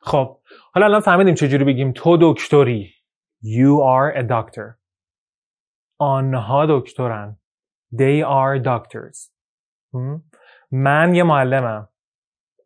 خب حالا الان فهمیدیم چجوری بگیم تو دکتری You are a doctor آنها دکترن They are doctors من یه معلمم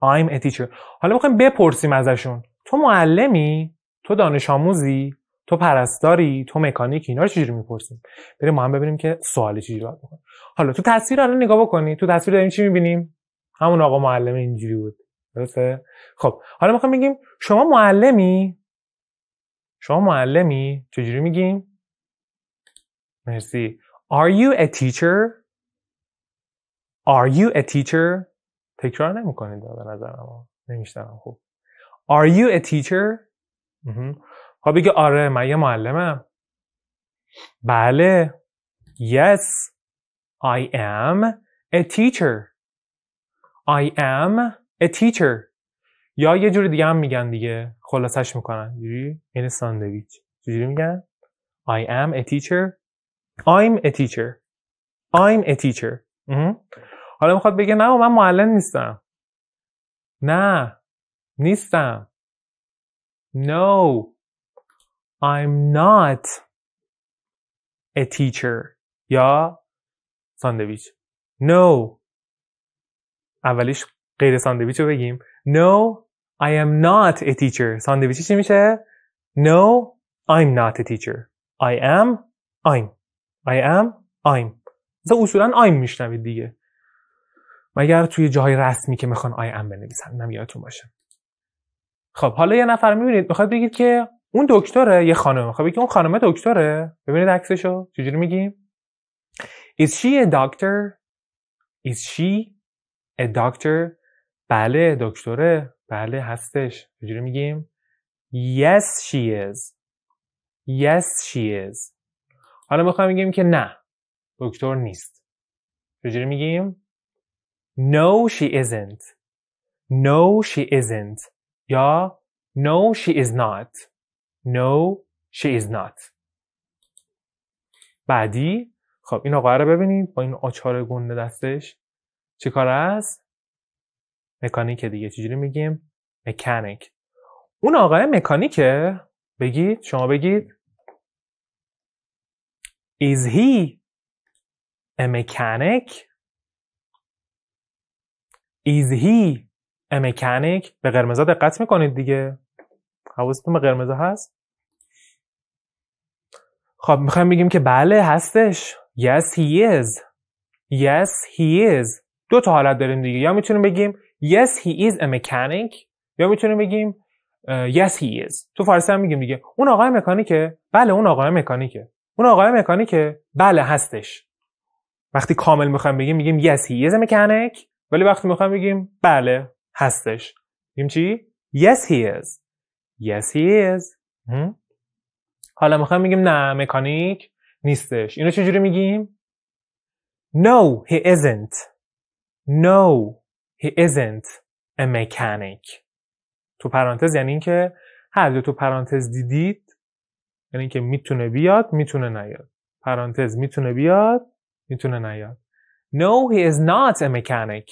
I'm a teacher حالا میخوایم بپرسیم ازشون تو معلمی؟ تو دانش آموزی؟ تو پرستاری تو مکانیک اینا رو چجوری میپرسیم بریم ما هم ببینیم که سوال چجوری باید بکنیم حالا تو تصویر الان آره نگاه بکنی تو تصویر داریم چی میبینیم همون آقا معلم اینجوری بود درسته خب حالا میخوام بگیم شما معلمی شما معلمی چجوری میگیم مرسی Are you a teacher? Are you a teacher? تکرار نمیکنید به نظر من نمیشتم خوب Are you a teacher? خب بگه آره من یه معلمم بله Yes I am a teacher I am a teacher یا یه جور دیگه هم میگن دیگه خلاصش میکنن جوری یعنی ساندویچ جوری میگن I am a teacher I'm a teacher I'm a teacher حالا میخواد بگه نه من معلم نیستم نه نیستم No I'm not a teacher یا ساندویچ No اولیش غیر ساندویچ رو بگیم No I am not a teacher ساندویچی چی میشه؟ No I'm not a teacher I am I'm I am I'm مثلا اصولا I'm میشنوید دیگه مگر توی جای رسمی که میخوان I am بنویسن نمیادتون باشه خب حالا یه نفر میبینید میخواد بگید که اون دکتره یه خانم خب که اون خانمه دکتره ببینید عکسشو چجوری میگیم Is she a doctor? Is she a doctor? بله دکتره بله هستش چجوری میگیم Yes she is Yes she is حالا میخوام بگیم که نه دکتر نیست چجوری میگیم No she isn't No she isn't یا No she is not No, she is not. بعدی خب این آقا رو ببینید با این آچار گنده دستش چه کار است؟ مکانیک دیگه چجوری میگیم؟ مکانیک اون آقای مکانیکه بگید شما بگید Is he a mechanic? Is he a mechanic? به قرمزا دقت میکنید دیگه حواستون به قرمز هست خب میخوایم بگیم که بله هستش yes he is yes he is دو تا حالت داریم دیگه یا میتونیم بگیم yes he is a mechanic یا میتونیم بگیم yes he is تو فارسی هم میگیم دیگه اون آقای مکانیکه بله اون آقای مکانیکه اون آقای مکانیکه بله هستش وقتی کامل میخوایم بگیم میگیم yes he is a mechanic ولی وقتی میخوایم بگیم بله هستش میگیم چی yes he is Yes, he is. حالا میخوام میگیم نه مکانیک نیستش. اینو چجوری میگیم؟ No, he isn't. No, he isn't a mechanic. تو پرانتز یعنی اینکه هر دو تو پرانتز دیدید یعنی اینکه میتونه بیاد میتونه نیاد. پرانتز میتونه بیاد میتونه نیاد. No, he is not a mechanic.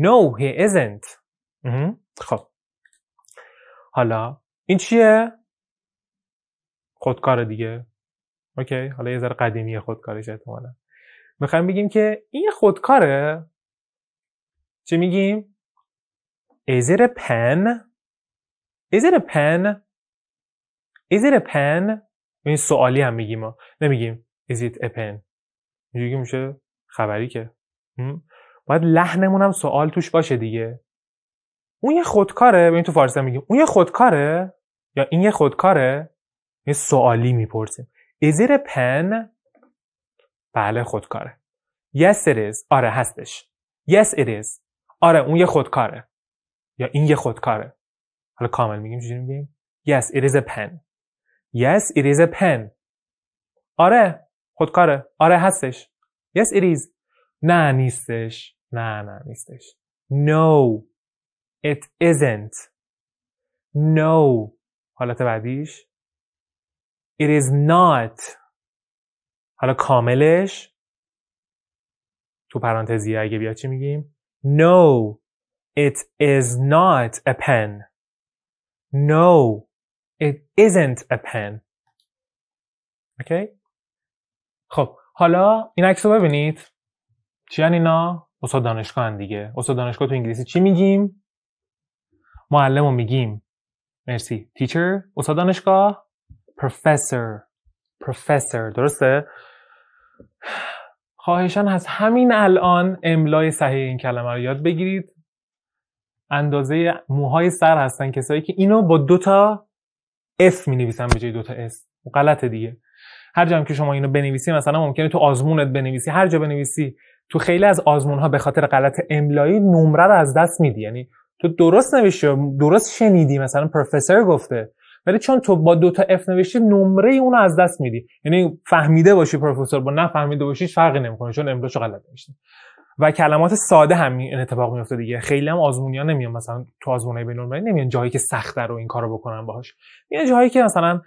No, he isn't. خب. حالا این چیه خودکار دیگه اوکی حالا یه ذره قدیمی خودکارش احتمالا میخوایم بگیم که این خودکاره چه میگیم is it a pen is it a pen is it a pen این سوالی هم میگیم ما نمیگیم is it a pen میگیم میشه خبری که باید لحنمون هم سوال توش باشه دیگه اون یه خودکاره ببین تو فارسی میگیم اون یه خودکاره یا این یه خودکاره یه سوالی میپرسیم is it a pen بله خودکاره yes it is آره هستش yes it is آره اون یه خودکاره یا این یه خودکاره حالا کامل میگیم چجوری میگیم yes it is a pen yes it is a pen آره خودکاره آره هستش yes it is نه نیستش نه نه نیستش no It isn't. No. حالت بعدیش It is not. حالا کاملش تو پرانتزی اگه بیا چی میگیم؟ No. It is not a pen. No. It isn't a pen. okay? خب حالا این عکس رو ببینید چی اینا؟ استاد دانشگاه دیگه استاد دانشگاه تو انگلیسی چی میگیم؟ معلم رو میگیم مرسی تیچر استاد دانشگاه پروفسور پروفسور درسته خواهشان از همین الان املای صحیح این کلمه رو یاد بگیرید اندازه موهای سر هستن کسایی که اینو با دوتا F می نویسن به جای تا S غلطه دیگه هر جا که شما اینو بنویسی مثلا ممکنه تو آزمونت بنویسی هر جا بنویسی تو خیلی از آزمون ها به خاطر غلط املایی نمره رو از دست میدی یعنی تو درست نوشتی درست شنیدی مثلا پروفسور گفته ولی چون تو با دو تا اف نوشتی نمره اونو از دست میدی یعنی فهمیده باشی پروفسور با نفهمیده باشی فرقی نمیکنه چون املاشو غلط نوشتی و کلمات ساده هم این اتفاق میفته دیگه خیلی هم آزمونیا نمیان مثلا تو آزمونای المللی نمیان جایی که سخت رو این کارو بکنن باهاش میان جایی که مثلا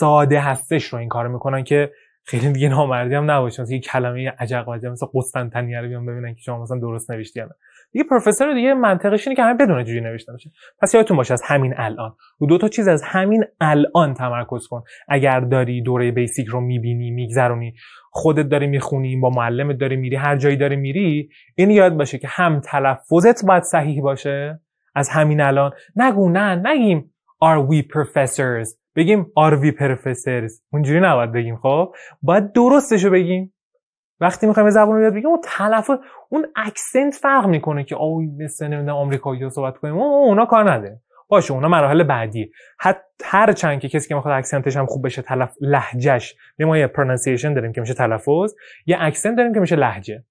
ساده هستش رو این کارو میکنن که خیلی دیگه نامردی هم نباشه مثلا یه کلمه عجب و مثلا قسطنطنیه رو بیان ببینن که شما مثلا درست نوشتی یا نه دیگه پروفسور دیگه منطقش اینه که همه بدون جوری نوشته باشه پس یادتون باشه از همین الان رو دو تا چیز از همین الان تمرکز کن اگر داری دوره بیسیک رو میبینی میگذرونی خودت داری میخونی با معلمت داری میری هر جایی داری میری این یاد باشه که هم تلفظت باید صحیح باشه از همین الان نگو نه نگیم are we professors بگیم are we professors اونجوری نباید بگیم خب باید درستشو بگیم وقتی میخوایم زبون رو یاد بگیم اون تلفظ اون اکسنت فرق میکنه که او مثل نمیدونم آمریکایی صحبت کنیم او اونا کار نده باشه اونا مراحل بعدی هر چند که کسی که میخواد اکسنتش هم خوب بشه تلف لهجهش ما یه پرونسیشن داریم که میشه تلفظ یه اکسنت داریم که میشه لهجه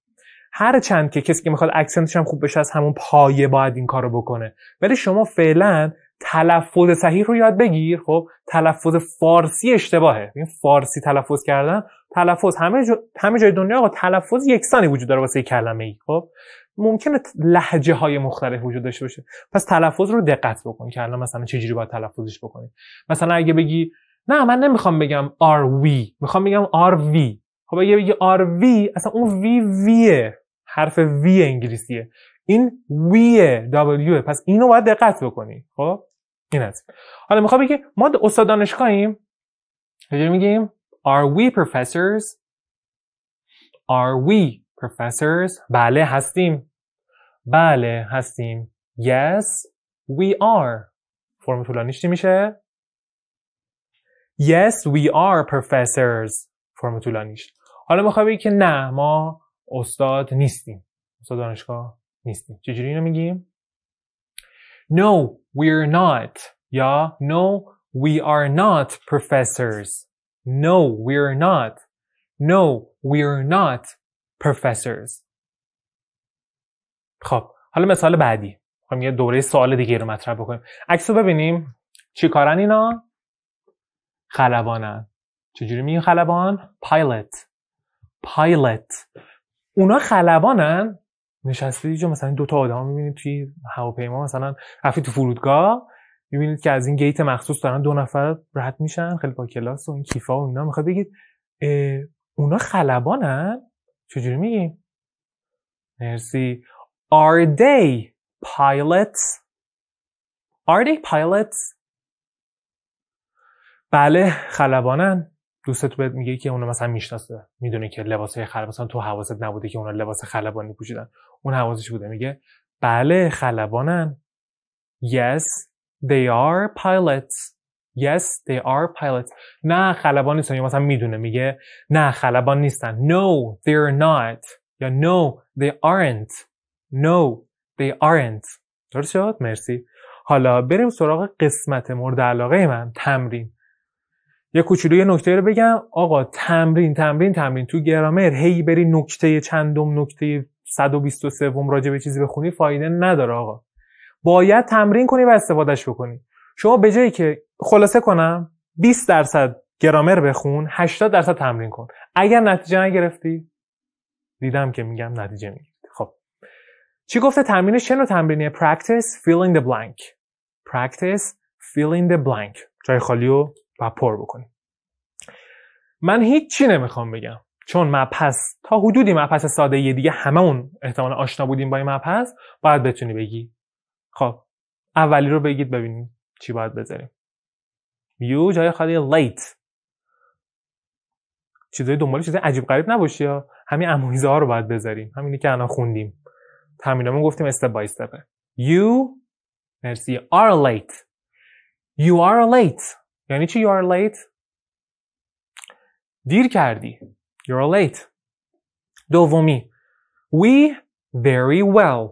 هر چند که کسی که میخواد اکسنتش هم خوب بشه از همون پایه باید این کارو بکنه ولی شما فعلا تلفظ صحیح رو یاد بگیر خب تلفظ فارسی اشتباهه این فارسی تلفظ کردن تلفظ همه, جا... همه جای دنیا آقا تلفظ یکسانی وجود داره واسه کلمه ای خب ممکنه لحجه های مختلف وجود داشته باشه پس تلفظ رو دقت بکن که الان مثلا چه جوری باید تلفظش بکنی مثلا اگه بگی نه من نمیخوام بگم آر وی میخوام بگم آر وی خب اگه بگی آر وی اصلا اون وی ویه حرف وی انگلیسیه این ویه پس اینو باید دقت بکنی خب این حالا میخوام بگه ما استاد دانشگاهیم چجوری میگیم are we professors are we professors بله هستیم بله هستیم yes we are فرم طولانیش میشه yes we are professors فرم طولانیش حالا میخوام بگی که نه ما استاد نیستیم استاد دانشگاه نیستیم چجوری اینو میگیم No, we're not. یا No, we are not professors. No, we're not. No, are not professors. خب حالا مثال بعدی خب یه دوره سوال دیگه رو مطرح بکنیم عکس رو ببینیم چی کارن اینا خلبانن چجوری میگیم خلبان پایلت پایلت اونا خلبانن نشسته مثلا دو تا آدم میبینید توی هواپیما مثلا رفتی تو فرودگاه میبینید که از این گیت مخصوص دارن دو نفر رد میشن خیلی با کلاس و این کیفا و اینا میخواد بگید اونا خلبانن چجوری میگیم مرسی are they pilots are they pilots بله خلبانن دوستت بهت میگه که اونو مثلا میشناسه میدونه که لباسای خلبان مثلا تو حواست نبوده که اونا لباس خلبانی پوشیدن اون حواسش بوده میگه بله خلبانن yes they are pilots yes they are pilots نه خلبان نیستن یا مثلا میدونه میگه نه خلبان نیستن no they are not یا no they aren't no they aren't درست شد مرسی حالا بریم سراغ قسمت مورد علاقه من تمرین یه کوچولو یه نکته رو بگم آقا تمرین تمرین تمرین تو گرامر هی بری نکته چندم نکته 123 راجع به چیزی بخونی فایده نداره آقا باید تمرین کنی و استفادهش بکنی شما به جایی که خلاصه کنم 20 درصد گرامر بخون 80 درصد تمرین کن اگر نتیجه نگرفتی دیدم که میگم نتیجه میگیری خب چی گفته تمرین نوع تمرینیه practice in the blank practice in the blank جای خالیو و پر بکنیم من چی نمیخوام بگم چون مپس تا حدودی مپس ساده یه دیگه اون احتمال آشنا بودیم با این مپس باید بتونی بگی خب اولی رو بگید ببینیم چی باید بذاریم یو جای خالی لیت چیزای دنبال چیزای عجیب غریب نباشی یا همین امویزه ها رو باید بذاریم همینی که الان خوندیم تمرینمون گفتیم استپ بای استپه you مرسی are late you are late یعنی چی you are late دیر کردی You are late دومی we very well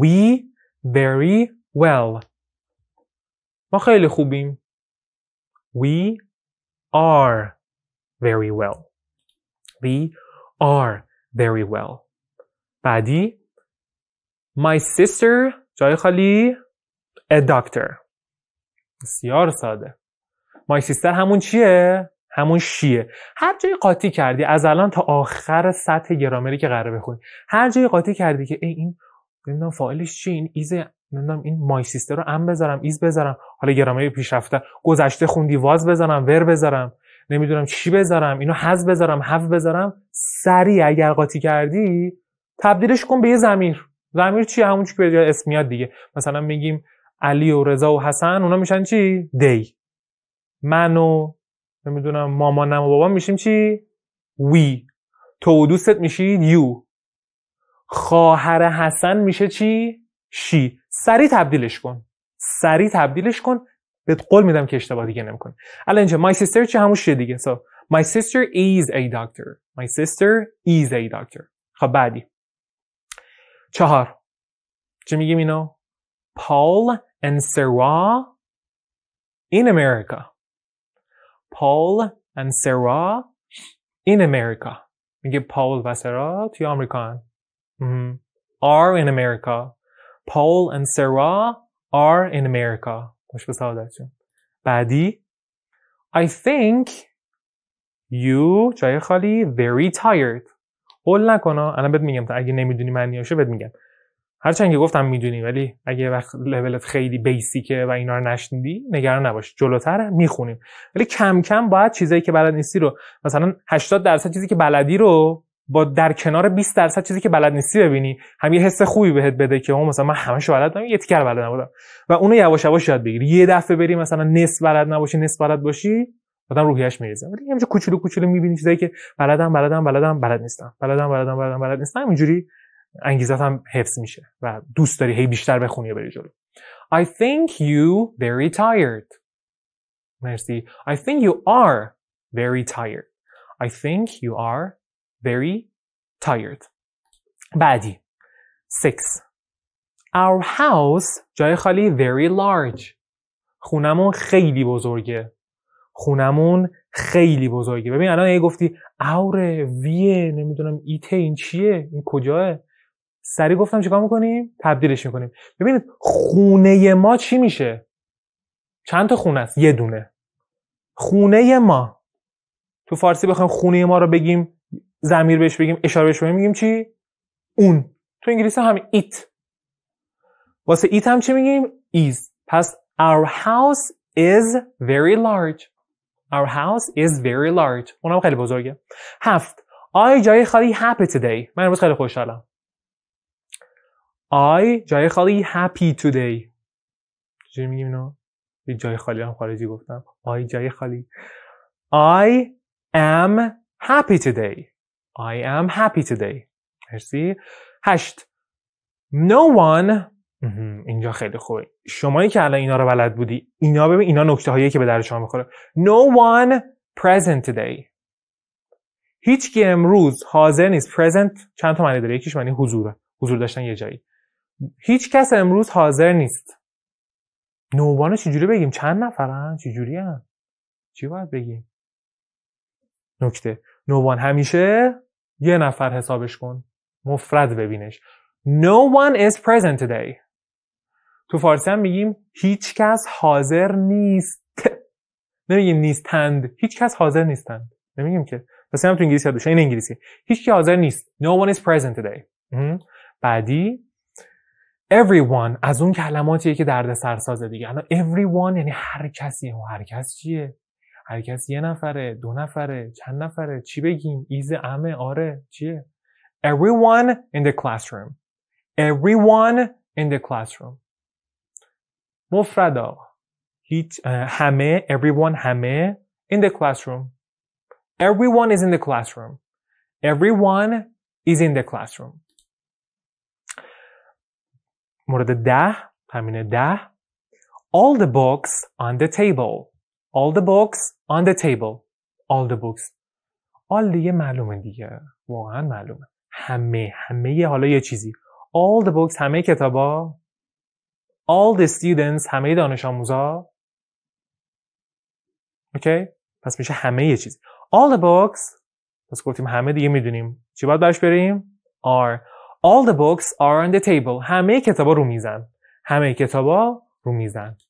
we very well ما خیلی خوبیم we are very well we are very well بعدی my sister جای خالی a doctor بسیار ساده مایسیستر همون چیه؟ همون شیه هر جایی قاطی کردی از الان تا آخر سطح گرامری که قراره بخونی هر جایی قاطی کردی که ای این نمیدونم فاعلش چی این ایز نمیدونم این مای سیستر رو ام بذارم ایز بذارم حالا گرامری پیشرفته گذشته خوندی واز بذارم ور بذارم نمیدونم چی بذارم اینو هز بذارم هف بذارم سریع اگر قاطی کردی تبدیلش کن به یه زمیر ضمیر چی همون که به اسم میاد دیگه مثلا میگیم علی و رضا و حسن اونا میشن چی دی من و نمیدونم مامانم و بابام میشیم چی وی تو و دوستت میشید یو خواهر حسن میشه چی شی سریع تبدیلش کن سریع تبدیلش کن بهت قول میدم که اشتباه دیگه کن الان اینجا my sister چه همون شیه دیگه so my sister is a doctor my sister is a doctor خب بعدی چهار چه میگیم اینو Paul and Sarah in America. Paul and Sarah in America. میگه پاول و سرا توی آمریکان are in America. Paul and Sarah are in America. خوش به سعادتتون. بعدی I think you جای خالی very tired. قول نکنه الان بهت میگم تا اگه نمیدونی معنیاشو بهت میگم. هرچند که گفتم میدونی ولی اگه وقت لولت خیلی بیسیکه و اینا رو نشنیدی نگران نباش جلوتر میخونیم ولی کم کم باید چیزایی که بلد نیستی رو مثلا 80 درصد چیزی که بلدی رو با در کنار 20 درصد چیزی که بلد نیستی ببینی هم یه حس خوبی بهت بده که اون مثلا من همش بلد بودم یه تیکر بلد نبودم و اونو یواش یواش یاد بگیری یه دفعه بری مثلا نصف بلد نباشی نصف بلد باشی آدم روحیش میریزه ولی همینجوری کوچولو کوچولو میبینی چیزایی که بلدم بلدم بلدم بلد نیستم بلدم بلدم بلدم بلد نیستم اینجوری انگیزت هم حفظ میشه و دوست داری هی بیشتر بخونی بری جلو I think you very tired مرسی I think you are very tired I think you are very tired بعدی 6 Our house جای خالی very large خونمون خیلی بزرگه خونمون خیلی بزرگه ببین الان یه گفتی اوره ویه نمیدونم ایته این چیه این کجاه سری گفتم چیکار میکنیم تبدیلش میکنیم ببینید خونه ما چی میشه چند تا خونه است یه دونه خونه ما تو فارسی بخوایم خونه ما رو بگیم زمیر بهش بگیم اشاره بهش بگیم میگیم چی اون تو انگلیسی هم ایت واسه ایت هم چی میگیم ایز پس our house is very large Our house is very large. اونم خیلی بزرگه. هفت. آی جای خالی happy today. من امروز خیلی خوشحالم. I جای خالی happy today چجوری میگیم اینو؟ جای خالی هم خارجی گفتم I جای خالی I am happy today I am happy today مرسی هشت No one اینجا خیلی خوبه شمایی که الان اینا رو بلد بودی اینا ببین اینا نکته هایی که به در شما میخوره No one present today هیچ امروز حاضر نیست present چند تا معنی داره یکیش معنی حضوره حضور داشتن یه جایی هیچ کس امروز حاضر نیست نوبانه چجوری بگیم چند نفرن چجوری هم چی باید بگیم نکته نوبان همیشه یه نفر حسابش کن مفرد ببینش No one is present today تو فارسی هم میگیم هیچ کس حاضر نیست نمیگیم نیستند هیچ کس حاضر نیستند نمیگیم که پس هم تو انگلیسی دوشن این انگلیسی هیچ کی حاضر نیست No one is present today بعدی everyone از اون کلماتیه که درد سرسازه دیگه الان everyone یعنی هر کسی و هر کس چیه هر کس یه نفره دو نفره چند نفره چی بگیم ایز امه آره چیه everyone in the classroom everyone in the classroom مفردا هیچ همه everyone همه in the classroom everyone is in the classroom everyone is in the classroom مورد ده همینه ده all the books on the table all the books on the table all the books all دیگه معلومه دیگه واقعا معلومه همه همه یه حالا یه چیزی all the books همه کتابا all the students همه دانش آموزا اوکی پس میشه همه یه چیز all the books پس گفتیم همه دیگه میدونیم چی باید برش بریم are All the books are on the table. همه کتابا رو میزن. همه کتابا رو میزن.